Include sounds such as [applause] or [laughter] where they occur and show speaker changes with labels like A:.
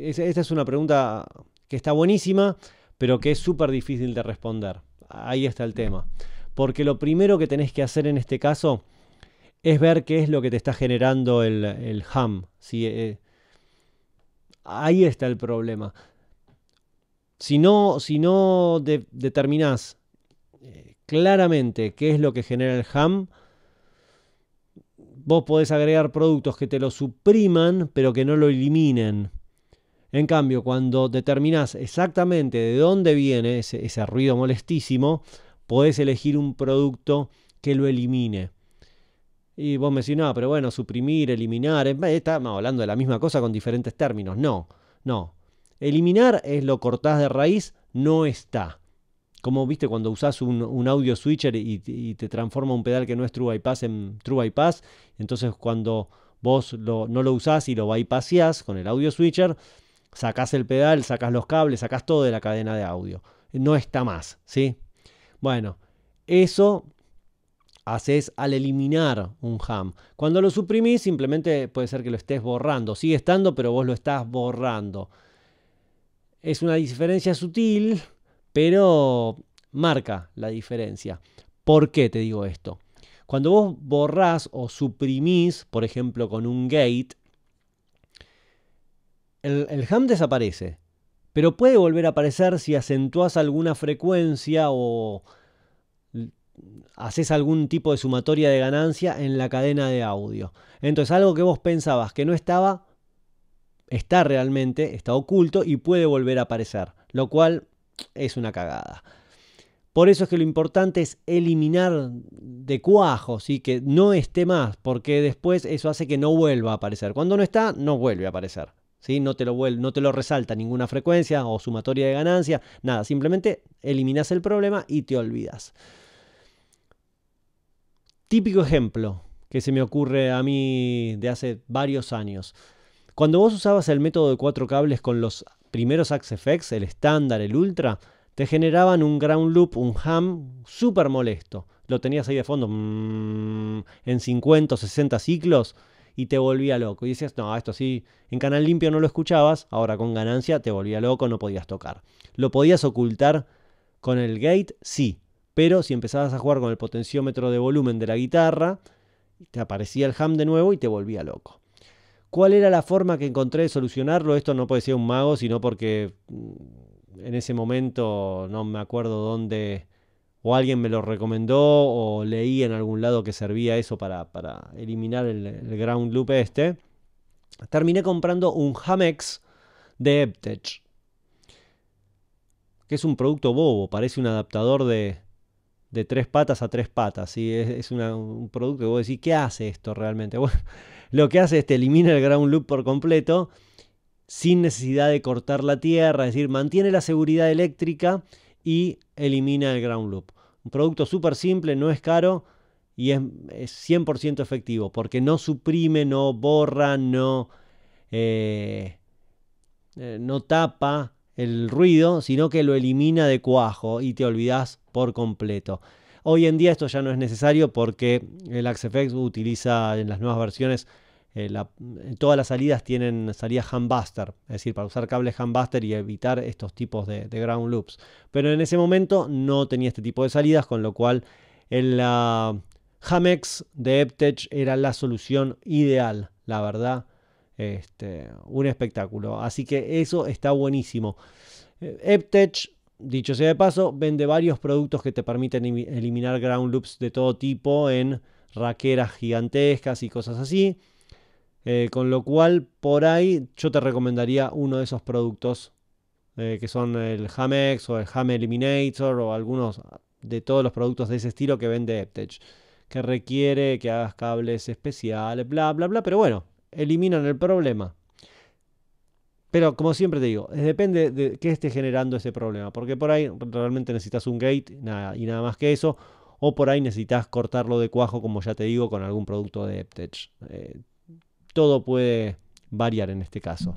A: esta es una pregunta que está buenísima, pero que es súper difícil de responder. Ahí está el tema. Porque lo primero que tenés que hacer en este caso es ver qué es lo que te está generando el, ham. Eh, eh, ahí está el problema. Si no, si no determinás eh, claramente qué es lo que genera el ham, vos podés agregar productos que te lo supriman, pero que no lo eliminen. En cambio, cuando determinás exactamente de dónde viene ese, ruido molestísimo, podés elegir un producto que lo elimine. Y vos me decís, no, pero bueno, suprimir, eliminar, estamos hablando de la misma cosa con diferentes términos. No, no. Eliminar es lo cortás de raíz, no está. Como viste cuando usás un, audio switcher y, te transforma un pedal que no es True Bypass en True Bypass, entonces cuando vos no lo usás y lo bypassás con el audio switcher, Sacás el pedal, sacás los cables, sacás todo de la cadena de audio. No está más, ¿sí? Bueno, eso haces al eliminar un ham. Cuando lo suprimís, simplemente puede ser que lo estés borrando. Sigue estando, pero vos lo estás borrando. Es una diferencia sutil, pero marca la diferencia. ¿Por qué te digo esto? Cuando vos borrás o suprimís, por ejemplo, con un gate, el, jam desaparece, pero puede volver a aparecer si acentuás alguna frecuencia o haces algún tipo de sumatoria de ganancia en la cadena de audio. Entonces algo que vos pensabas que no estaba, está realmente, está oculto y puede volver a aparecer, lo cual es una cagada. Por eso es que lo importante es eliminar de cuajo, ¿sí? que no esté más, porque después eso hace que no vuelva a aparecer. Cuando no está, no vuelve a aparecer. No te lo, no te lo resalta ninguna frecuencia o sumatoria de ganancia, nada, simplemente eliminas el problema y te olvidas. Típico ejemplo que se me ocurre a mí de hace varios años. Cuando vos usabas el método de cuatro cables con los primeros Axe FX, el estándar, el ultra, te generaban un ground loop, un ham súper molesto. Lo tenías ahí de fondo mm, en 50 o 60 ciclos y te volvía loco. Y decías, no, esto sí, en canal limpio no lo escuchabas, ahora con ganancia te volvía loco, no podías tocar. ¿Lo podías ocultar con el gate? Sí, pero si empezabas a jugar con el potenciómetro de volumen de la guitarra, te aparecía el ham de nuevo y te volvía loco. ¿Cuál era la forma que encontré de solucionarlo? Esto no puede ser un mago, sino porque mm, en ese momento no me acuerdo dónde o alguien me lo recomendó o leí en algún lado que servía eso para, eliminar el, ground loop este, terminé comprando un Hamex de Eptech, que es un producto bobo, parece un adaptador de, de tres patas a tres patas, es, un producto que vos decís, ¿qué hace esto realmente? [laughs] Bueno, lo que hace es que elimina el ground loop por completo sin necesidad de cortar la tierra, es decir, mantiene la seguridad eléctrica y elimina el ground loop. Un producto súper simple, no es caro y es, 100% efectivo porque no suprime, no borra, no, eh, eh, no tapa el ruido, sino que lo elimina de cuajo y te olvidas por completo. Hoy en día esto ya no es necesario porque el AxeFX utiliza en las nuevas versiones eh, eh, todas las salidas tienen salida handbuster, es decir, para usar cables hambuster y evitar estos tipos de, ground loops. Pero en ese momento no tenía este tipo de salidas, con lo cual el Hamex de Eptech era la solución ideal, la verdad. Este, un espectáculo. Así que eso está buenísimo. Eh, Eptech, dicho sea de paso, vende varios productos que te permiten eliminar ground loops de todo tipo en raqueras gigantescas y cosas así. Eh, con lo cual, por ahí yo te recomendaría uno de esos productos eh, que son el Hamex o el Ham Eliminator o algunos de todos los productos de ese estilo que vende Eptech, que requiere que hagas cables especiales, bla, bla, bla, pero bueno, eliminan el problema. Pero como siempre te digo, depende de qué esté generando ese problema, porque por ahí realmente necesitas un gate y nada más que eso, o por ahí necesitas cortarlo de cuajo, como ya te digo, con algún producto de Eptech. Eh, todo puede variar en este caso.